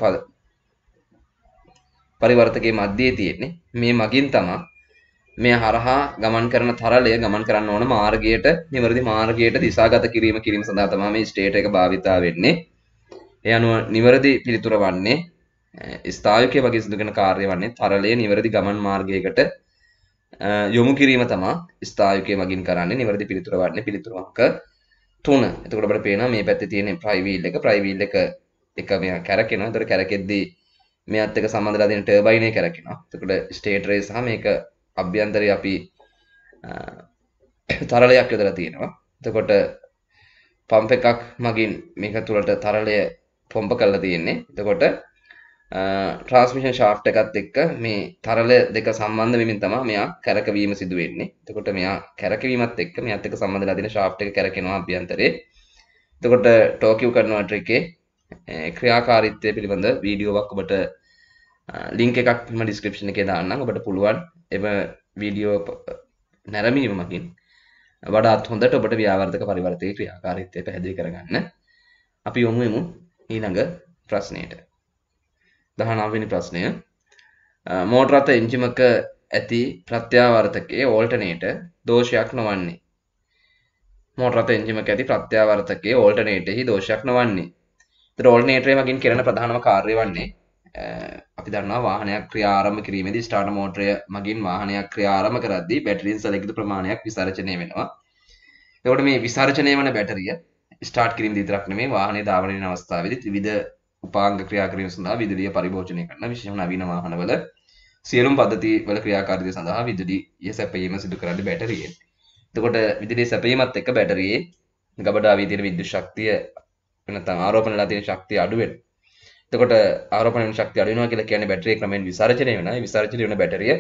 පරිවර්තකයේ මැදේ තියෙන්නේ. මේ මගින් තමයි මේ හරහා ගමන් කරන තරලය ගමන් කරන්න ඕන මාර්ගයට නිවැරදි මාර්ගයට දිශාගත කිරීම කිරීම සඳහා තමයි මේ ස්ටේට් එක භාවිතා වෙන්නේ. ඒ අනුව නිවැරදි පිළිතුර වන්නේ ස්ථායුකයේ වගේ සිදු කරන කාර්ය වන්නේ තරලය නිවැරදි ගමන් මාර්ගයකට යොමු කිරීම තමා ස්ථායකය මගින් කරන්නේ නිවැරදි පිළිතුර වන්නේ පිළිතුරක් තුන. එතකොට අපිට පේනවා මේ පැත්තේ තියෙන ප්‍රයිවීල් එක ප්‍රයිවීල් එක එක මෙයා කැරකෙනවා. එතකොට කැරකෙද්දී මෙයත් එක සම්බන්ධලා තියෙන ටර්බයින් එක කැරකෙනවා. එතකොට ස්ටේට් රේස් සහ මේක අභ්‍යන්තරයේ අපි තරලයක් යොදලා තියෙනවා. එතකොට පම්ප එකක් මගින් මේක තුළට තරලය පොම්ප කරලා තියෙන්නේ. එතකොට ට්‍රස්මිෂන් ශාෆ්ට එකත් එක්ක මේ තරල දෙක සම්බන්ධ වෙමින් තමා මෙයා කැරකවීම සිදුවෙන්නේ තකොට මෙයා කැරකවීමත් එක් මේ අත්තක සම්බඳ ලදින ශාප්ට එක කැරෙනවා අභ්‍යන්තරේ තකොට ටෝකව් කරනවාට එකේ ක්‍රියාකාරිත්වය පිළිබඳ වීඩියෝවක් ඔබට ලිංක එකක්ම ඩිස්ක්‍රපෂණ එක දාන්න ඔබට පුළුවන් එම වීඩියෝ නැරමීමමකින් වඩාත් හොඳට ඔබට ව්‍යාවර්ධක පරිවර්තය ක්‍රියාකාරිත්වය පැහැදිලි කරගන්න අපි යොමුමු ඊළඟ ප්‍රශ්නයට දහනාවනි ප්‍රශ්නය මෝටරත එංචිමක ඇති ප්‍රත්‍යාවර්තකයේ ඕල්ටනේට දෝෂයක් නොවන්නේ මෝටරත එංචිමක ඇති ප්‍රත්‍යාවර්තකයේ ඕල්ටනේටෙහි දෝෂයක් නොවන්නේ රෝල්නේට්‍රය මගින් කරන ප්‍රධානම කාර්ය වන්නේ අපි දන්නවා වාහනයක් ක්‍රියාරම කිරීමේදී ස්ටාර්ට මෝටරය මගින් වාහනයක් ක්‍රියාරම කරද්දී බැටරියෙන් සැලකිත ප්‍රමාණයක් විසර්ජනය වෙනවා එතකොට මේ විසර්ජනය වන බැටරිය ස්ටාර්ට් කිරීම විතරක් නෙමෙයි වාහනේ ධාවනය වෙන අවස්ථාවේදී විවිධ උපාංග ක්‍රියාකිරීම සඳහා විදුලිය පරිභෝජනය කරන විශේෂම නවීන වාහනවල සියලුම පද්ධති වල ක්‍රියාකාරීත්වය සඳහා විදුලිය සැපයීම සිදු කරන්නේ බැටරියෙන්. එතකොට විදුලිය සැපයීමත් එක්ක බැටරියේ ගබඩාවේ තියෙන විද්‍යුත් ශක්තිය නැත්නම් ආරෝපණලා තියෙන ශක්තිය අඩු වෙනවා. එතකොට ආරෝපණය වෙන ශක්තිය අඩු වෙනවා කියලා කියන්නේ බැටරිය ක්‍රමෙන් විසර්ජනය වෙනවා. ඒ විසර්ජනය වෙන බැටරිය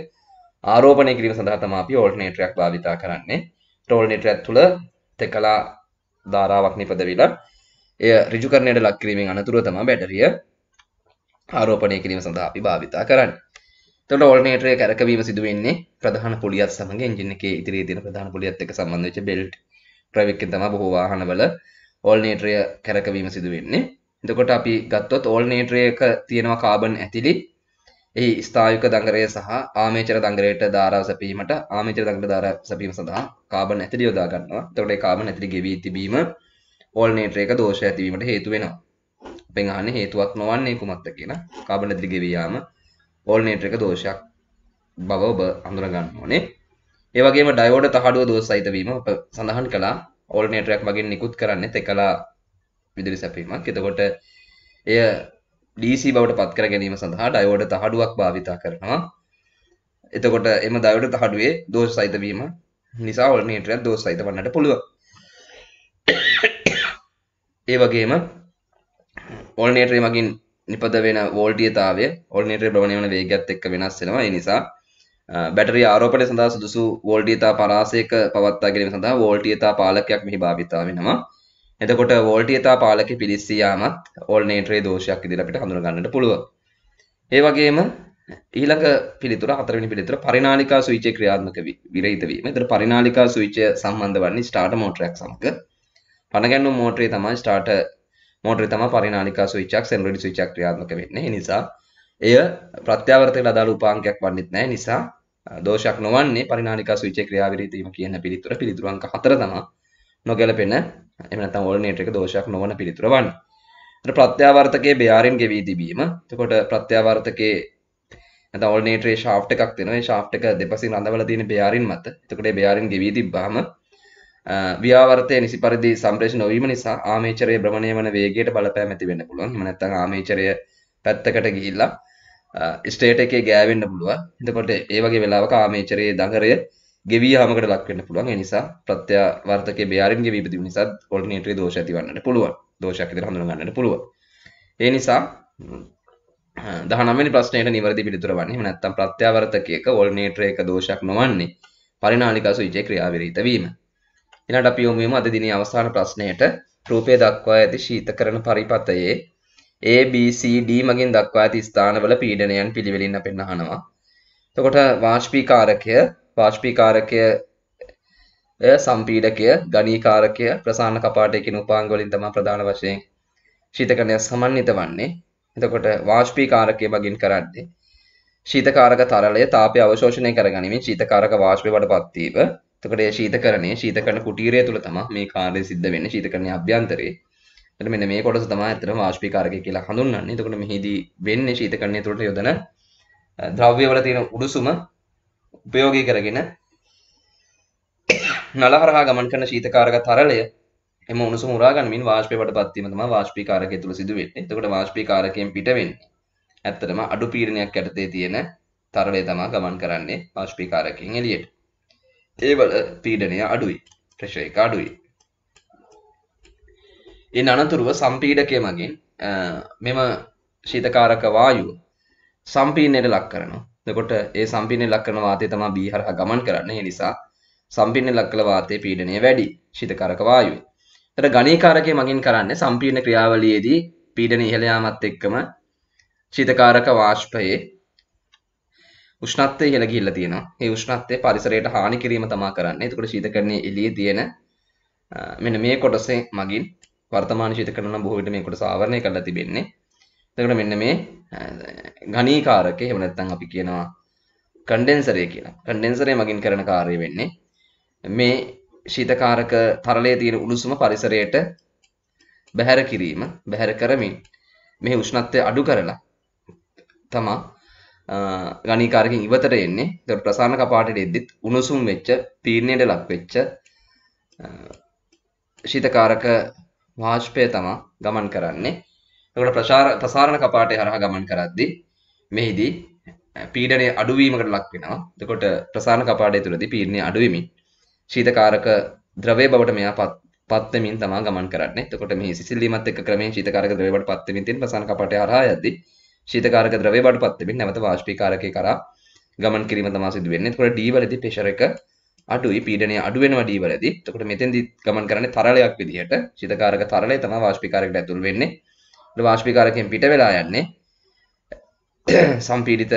ආරෝපණය කිරීම සඳහා තමයි අපි ඕල්ටර්නේටරයක් භාවිතා කරන්නේ. ඕල්ටර්නේටරය තුළ තෙකලා ධාරාවක් නිපදවිලා එය ඍජු කරණයට ලක් කිරීමෙන් අනතුරුව තමයි බැටරිය ආරෝපණය කිරීම සඳහා අපි භාවිතා කරන්නේ. එතකොට ඕල්ටර්නේටරය කැරකවීම සිදු වෙන්නේ ප්‍රධාන පුලියත් සමග එන්ජින් එකේ ඉදිරියේ තියෙන ප්‍රධාන පුලියත් එක්ක සම්බන්ධ වෙච්ච බෙල්ට් ඩ්‍රයිව් එකෙන් තමයි බොහෝ වාහනවල ඕල්ටර්නේටරය කැරකවීම සිදු වෙන්නේ. එතකොට අපි ගත්තොත් ඕල්ටර්නේටරයක තියෙනවා කාබන් ඇතිලි එහි ස්ථායුක දඟරය සහ ආමේචර දඟරයට ධාරාව සැපීමට ආමේචර දඟර ධාරාව සැපීම සඳහා කාබන් ඇතිලි යොදා ගන්නවා. එතකොට ඒ කාබන් ඇතිලි ගෙවී තිබීම ඕල්නේටර එක දෝෂ ඇතිවීමට හේතු වෙනවා අපෙන් අහන්නේ හේතුවක් නොවන්නේ කුමක්ද කියලා කාබන් ඇතුළේ ගෙවී යාම ඕල්නේටර එක දෝෂයක් බව ඔබ හඳුනා ගන්න ඕනේ ඒ වගේම ඩයෝඩ තහඩුව දෝෂ සහිත වීම ඔබ සඳහන් කළා ඕල්නේටරයක් මගින් නිකුත් කරන්නේ තෙකලා විදුලි සැපීමක් එතකොට එය DC බවට පත් කර ගැනීම සඳහා ඩයෝඩ තහඩුවක් භාවිතා කරනවා එතකොට එම දයෝඩ තහඩුවේ දෝෂ සහිත වීම නිසා ඕල්නේටරයක් දෝෂ සහිත වන්නට පුළුවන් ඒ වගේම ඕල්නේටරේ මගින් නිපද වෙන වෝල්ටියතාවය ඕල්නේටරේ භ්‍රමණය වන වේගයත් එක්ක වෙනස් වෙනවා ඒ නිසා බැටරි ආරෝපණය සඳහා සුදුසු වෝල්ටියතා පරාසයක පවත්වා ගැනීම සඳහා වෝල්ටියතා පාලකයක් මෙහි භාවිතා වෙනවා එතකොට වෝල්ටියතා පාලකෙ පිලිස්සී යාමත් ඕල්නේටරේ දෝෂයක් විදිහට අපිට හඳුනා ගන්නට පුළුවන් ඒ වගේම ඊළඟ පිළිතුර හතරවෙනි පිළිතුර පරිණාලිකා සුවිචය ක්‍රියාත්මක විරහිත වීම. එතන පරිණාලිකා සුවිචය සම්බන්ධ වන්නේ ස්ටාර්ටර් මෝටරයක් සමග. පනගැන්නු මෝට්‍රේ තමයි ස්ටාට මෝට්‍රේ තම පරිනාලිකා සුවිච්චක් සෙන්රඩි සුවිච්චක් ක්‍රියාත්මක වෙන්නේ නිසා එය ප්‍රත්‍යවර්තයට අදාළ උපාංගයක් වන්නෙත් නැහැ නිසා දෝෂයක් නොවන්නේ පරිනාලිකා සුවිච්චේ ක්‍රියාවිරීතීම කියන පිළිතුර පිළිතුරු අංක 4 තමයි නොගැලපෙන එහෙම නැත්නම් ඕල්නේටර් එක දෝෂයක් නොවන පිළිතුර වන්නේ. එතකොට ප්‍රත්‍යවර්තකයේ බෙයාරින් ගෙවී තිබීම. එතකොට ප්‍රත්‍යවර්තකයේ නැත්නම් ඕල්නේටරේ ෂාෆ්ට් එකක් තියෙනවා. ඒ ෂාෆ්ට් එක දෙපසින් රඳවලා තියෙන බෙයාරින් මත. එතකොට ඒ බෙයාරින් ගෙවී තිබ්බාම ව්‍යවර්තය නිසි පරිදි සම්ප්‍රේෂ නොවීම නිසා ආමේචරය භ්‍රමණය වන වේගයට බලපෑම ඇති වෙන්න පුළුවන් එහෙම නැත්නම් ආමේචරය පැත්තකට ගිහිල්ලා ස්ටේට එකේ ගෑවෙන්න පුළුවන් එතකොට ඒ වගේ වෙලාවක ආමේචරයේ දඟරය ගෙවී යාමකට ලක් වෙන්න පුළුවන් ඒ නිසා ප්‍රත්‍යවර්තකයේ බෙයාරින් ගෙවී ඉපදීම නිසා ඕල්ටර්නේටරි දෝෂ ඇති වන්නට පුළුවන් දෝෂයක් විදිහට හඳුනා ගන්නට පුළුවන් ඒ නිසා 19 වෙනි ප්‍රශ්නයට නිවැරදි පිළිතුර වන්නේ එහෙම නැත්නම් ප්‍රත්‍යවර්තකයක ඕල්ටර්නේටරයක දෝෂයක් නොවන්නේ පරිණාලිකා සුවිජේ ක්‍රියාවිරීත වීම ඊළඟට අපි යොමු වෙමු අද දිනේ අවසාන ප්‍රශ්නයට රූපය දක්වා ඇති ශීතකරණ පරිපථයේ A B C D මගින් දක්වා ඇති ස්ථානවල පීඩනයන් පිළිවෙලින් අපෙන් අහනවා. එතකොට වාෂ්පීකාරකය වාෂ්පීකාරකය සම්පීඩකය ගණීකාරකය ප්‍රසාන කපාටය කියන උපාංග වලින් තමයි ප්‍රධාන වශයෙන් ශීතකරණය සමන්විත වන්නේ. එතකොට වාෂ්පීකාරකය මගින් කරන්නේ ශීතකාරක තරලය තාපය අවශෝෂණය කරගනිමින් ශීතකාරක වාෂ්පය වඩපත් වීම තකොට ශීතකරණය ශීතකරන කුටීරය තුළ තම මේ කාර්ය සිද්ධ වෙන්න ශීතකරණය අභ්‍යන්තරේ එතකොට මෙන්න මේ කොටස තමයි අතරම වාෂ්පීකාරකය කියලා හඳුන්වන්නේ. එතකොට මෙහිදී වෙන්නේ ශීතකරණය තුළට යොදන ද්‍රව්‍ය වල තියෙන උණුසුම උපයෝගී කරගෙන නල හරහා ගමන් කරන ශීතකාරක තරලය එම උණුසුම උරා ගනිමින් වාෂ්පයට පත්වීම තමයි වාෂ්පීකාරකය තුළ සිදු වෙන්නේ. එතකොට වාෂ්පීකාරකයෙන් පිට වෙන්නේ ඇත්තටම අඩු පීඩනයක් යටතේ තියෙන තරලය තමයි ගමන් කරන්නේ වාෂ්පීකාරකයෙන් එළියට. ඒවල පීඩනය අඩුයි ප්‍රශය එක අඩුයි එ අනතුරුව සම්පීඩකය මගින් මෙම ශීතකාරක වායු සම්පීනයට ලක් කරනවා දෙකොට ඒ සම්පිනය ලක් කරන වාතය තමා බීහර ගමන් කරන්න නිසා සම්පින්න ලක්කල වාතය පීඩනය වැඩි ශිතකරක වායුයි තර ගනීකාරකය මගින් කරන්න සම්පීර්ණ ක්‍රියාවලියේදී පීඩන ඉහළයාමත් එක්කම ශීතකාරක වාශ්පයේ උෂ්ණත්වය ඉහළ ගිහිල්ලා තියෙනවා. මේ උෂ්ණත්වය පරිසරයට හානි කිරීම තමයි කරන්නේ. එතකොට ශීතකරණයේ එළියේ තියෙන මෙන්න මේ කොටසේ මගින් වර්තමාන ශීතකරණ නම් බොහෝ විට මේ කොටස ආවරණය කරලා තිබෙන්නේ. එතකොට මෙන්න මේ ඝනීකාරක එහෙම නැත්නම් අපි කියනවා කන්ඩෙන්සරය කියලා. කන්ඩෙන්සරය මගින් කරන කාර්යය වෙන්නේ මේ ශීතකාරක තරලයේ තියෙන උණුසුම පරිසරයට බැහැර කිරීම බැහැර කරමින් මෙහි උෂ්ණත්වය අඩු කරලා තමා ගනිකාරකින් ඉවතට එන්නේ දොට ප්‍රසාන කපාටට එද්දිත් උණුසුම් වෙච්ච තීරණයට ලක් වෙච්ච ශීතකාරක වාෂ්පය තමා ගමන් කරන්නේ එකට ප්‍රසාර ප්‍රසාරණ කපාටය හරහා ගමන් කරද්දි මෙහිදී පීඩනය අඩුවීමකට ලක් වෙනවා එතකොට ප්‍රසාරණ කපාටය තුළදී පීඩනය අඩුවෙමින් ශීතකාරක ද්‍රවය බවට මෙයා පත්වමින් තමා ගමන් කරන්නේ එතකොට මේ සිසිල්ලීමත් එක්ක ක්‍රමයෙන් ශීතකාරක ද්‍රවය බවට පත්වමින් තියෙන ප්‍රසාරණ කපාටය හරහා යද්දී ශීතකාරක ද්‍රවය බඩ පත්වෙමින් නැවත වාෂ්පීකාරකය කරා ගමන් කිරීම තමයි සිදු වෙන්නේ. එතකොට D වලදී ප්‍රෙෂර් එක අඩුයි, පීඩනය අඩු වෙනවා D වලදී. එතකොට මෙතෙන්දී ගමන් කරන්නේ තරලයක් විදිහට. ශීතකාරක තරලය තමයි වාෂ්පීකාරකයට ඇතුල් වෙන්නේ. ඒක වාෂ්පීකාරකයෙන් පිට වෙලා යන්නේ. සම්පීඩිත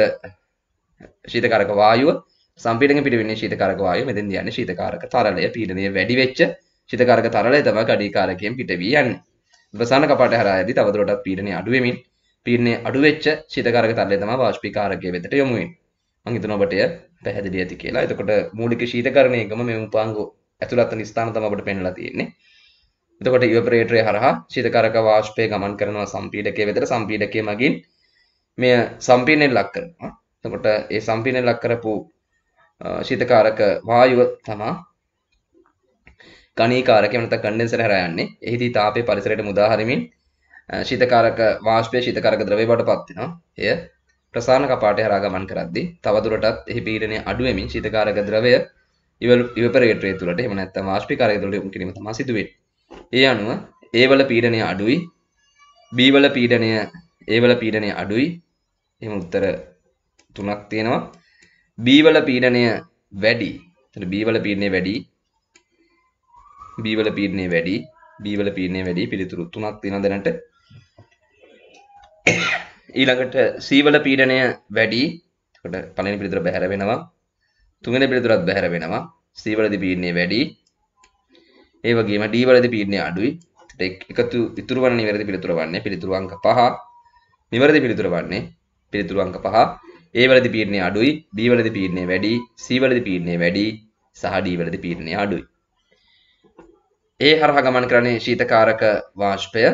ශීතකාරක වායුව සම්පීඩනයෙන් පිට වෙන්නේ ශීතකාරක වායුව. මෙතෙන්දී යන්නේ ශීතකාරක තරලය. පීඩනය වැඩි වෙච්ච ශීතකාරක තරලය තමයි කඩීකාරකයෙන් පිට වී යන්නේ. අවසාන කපාට හරහා යද්දී තවදුරටත් පීඩනය අඩු වෙමින් පීරණය අඩුවෙච්ච ශීතකාරක තරලය තමයි වාෂ්පීකාරකයේ වෙතට යොමු වෙන්නේ. මම හිතනවා ඔබට එය පැහැදිලි ඇති කියලා. එතකොට මූලික ශීතකරණයකම මේ උපාංග ඇතුළත් වෙන ස්ථාන තමයි අපිට පෙන්වලා තියෙන්නේ. එතකොට ඉවපරේටරය හරහා ශීතකාරක වාෂ්පය ගමන් කරනවා සම්පීඩකයේ වෙතට සම්පීඩකයේ මගින් මෙය සම්පීඩනයේ ලක් කරනවා. එතකොට ඒ සම්පීඩනයේ ලක් කරපු ශීතකාරක වායුව තමයි ගණීකාරකය වෙනත කන්ඩෙන්සර් හරහා යන්නේ. එහිදී තාපය පරිසරයට මුදා හරිමින් ශීතකාරක වාෂ්පය ශීතකාරක ද්‍රවයට පත්වෙනවා එය ප්‍රසාන කපාටය හරා ගමන් කරද්දී තවදුරටත් එහි පීඩනය අඩු වෙමින් ශීතකාරක ද්‍රවය ඉවල ඉවපරේටරය තුළට එහෙම නැත්නම් වාෂ්පීකාරය තුළට යොමු කිරීම තමයි සිදුවෙන්නේ. ඒ අනුව A වල පීඩනය අඩුයි B වල පීඩනය A වල පීඩනය අඩුයි. එහෙම උත්තර තුනක් තියෙනවා. B වල පීඩනය වැඩි. එතන B වල පීඩනය වැඩි. B වල පීඩනය වැඩි. B වල පීඩනය වැඩි පිළිතුරු තුනක් තියෙනවා දැනට. ඊළඟට සීවල පීඩනය වැඩි එතකොට පළවෙනි පිළිතුර බැහැර වෙනවා තුන්වෙනි පිළිතුරත් බැහැර වෙනවා සීවලදි පීඩනය වැඩි ඒ වගේම D වලදි පීඩනය අඩුයි එකතු ඉතුරු වන නිවැරදි පිළිතුර වන්නේ පිළිතුරු අංක 5 නිවැරදි පිළිතුර වන්නේ පිළිතුරු අංක 5 A වලදි පීඩනය අඩුයි D වලදි පීඩනය වැඩි C වලදි පීඩනය වැඩි සහ D වලදි පීඩනය අඩුයි ඒ හරහා ගමන් කරන්නේ ශීතකාරක වාෂ්පය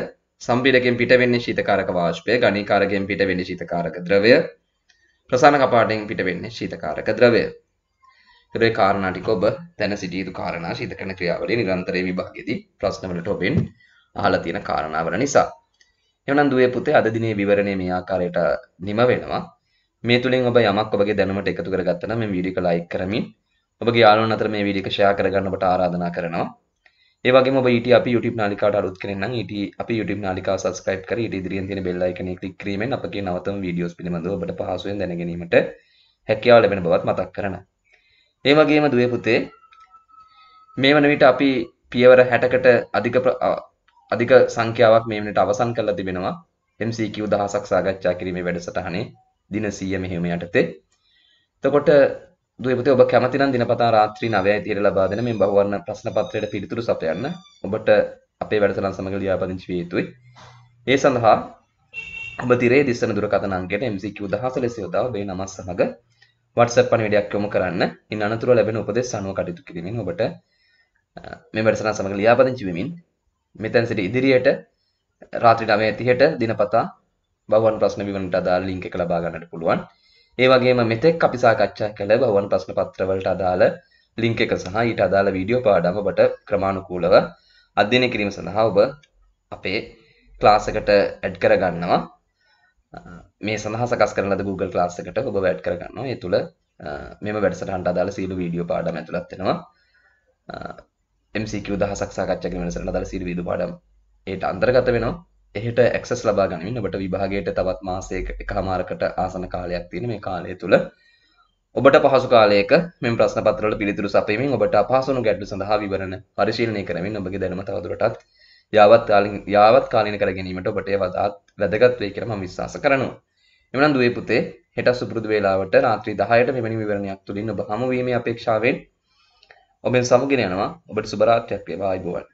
සම්පීඩකෙන් පිට වෙන්නේ ශීතකාරක වාෂ්පය ගණීකාරකයෙන් පිට වෙන්නේ ශීතකාරක ද්‍රවය ප්‍රසාන කපාටයෙන් පිට වෙන්නේ ශීතකාරක ද්‍රවය ඒ කාරණා ටික ඔබ දැන සිටිය යුතු කාරණා ශීතකරණ ක්‍රියාවලියේ නිරන්තරයේ විභාගයේදී ප්‍රශ්නවලට ඔබෙන් අහලා තියෙන කාරණාවල නිසා එවනම් දුවේ පුතේ අද දිනේ විවරණය මේ ආකාරයට නිම වෙනවා මේ තුලින් ඔබ යමක් ඔබගේ දැනුමට එකතු කරගත්තා නම් මේ වීඩියෝ එක ලයික් කරමින් ඔබගේ යාළුවන් අතර මේ වීඩියෝ එක ෂෙයා කරගන්න ඔබට ආරාධනා කරනවා ඒවගේ ට අප YouTube නාලිකාට අරුත් කරන්න ට අප YouTube නාලිකා සස්ක්‍රයිබ් කර ඉට දිරියෙන් තින බෙල්ලා එකන කලික් කිරීම අපගේ නවතම වීඩියෝස් පිළිබඳව බට පහසුවෙන් දැනගැනීමට හැකියාව ලැබෙන බවත් මතක් කරන ඒවගේම දුව පුතේ මේ වන විට අපි පියවර හැටකට අධික අධික සංඛ්‍යාවක් මේමට අවසන් කළ තිබෙනවා MCQ දහසක් සාගච්ඡා කිරීමේ වැඩසටහනේ දින සීය මෙහෙම යටතේ තකොට දුවපතේ ඔබ කැමති නම් දිනපතා රාත්‍රී 9 ඉදිරියට ලබා දෙන මේ බහුවර්ණ ප්‍රශ්න පත්‍රයට පිළිතුරු සපයන්න ඔබට අපේ වැඩසටහන් සමග ලියාපදිංචි විය යුතුයි. ඒ සඳහා ඔබ තිරේ දිස්සන දුරකථන අංකයට MCQ 10 ලෙස යොදා ඔබේ නම සමග WhatsApp පණිවිඩයක් යොමු කරන්න. ඉන් අනතුරුව ලැබෙන උපදෙස් අනුව කටයුතු කිරීමෙන් ඔබට මේ වැඩසටහන සමග ලියාපදිංචි වෙමින් මෙතන සිට ඉදිරියට රාත්‍රී 9:30ට දිනපතා බහුවර්ණ ප්‍රශ්න විවරණට අදාළ ලින්ක් එක ලබා ගන්නට පුළුවන්. ඒ වගේම මෙතෙක් අපි සාකච්ඡා කළ බහුවන ප්‍රශ්න පත්‍රවලට අදාළ ලින්ක් එක සහ ඊට අදාළ වීඩියෝ පාඩම ඔබට ක්‍රමානුකූලව අධ්‍යයනය කිරීම සඳහා ඔබ අපේ ක්ලාස් එකට ඇඩ් කරගන්නවා. මේ සඳහා සකස් කරන ලද Google Class එකට ඔබ ඇඩ් කරගන්නවා. ඒ තුල මෙම වැඩසටහනට අදාළ සියලු වීඩියෝ පාඩම් ඇතුළත් වෙනවා. MCQ 10ක් සාකච්ඡා කිරීම වෙනසට අදාළ සියලු වීඩියෝ පාඩම් ඒට අන්තර්ගත වෙනවා. එහට ඇක්සස් ලබා ගනිමින් ඔබට විභාගයට තවත් මාසයක එකහමාරකට ආසන කාලයක් තියෙන මේ කාලය තුළ ඔබට පහසු කාලයක මෙම ප්‍රශ්න පත්‍රවල පිළිතුරු සපයමින් ඔබට අපහසුණු ගැටලු සඳහා විවරණ පරිශීලනය කරමින් ඔබගේ දැනුම තවදුරටත් යාවත් යාවත් කාලීන කර ගැනීමට ඔබට වදාත් වැදගත් වේ කියලා මම විශ්වාස කරනවා. එමනම් දුවේ පුතේ හෙට සුපුරුදු වේලාවට රාත්‍රී 10ට මෙවැනි විවරණයක් තුලින් ඔබ හමු වීමේ අපේක්ෂාවෙන් ඔබෙන් සමුගෙන යනවා ඔබට සුබ රාත්‍රියක් වේවා ආයුබෝවන්.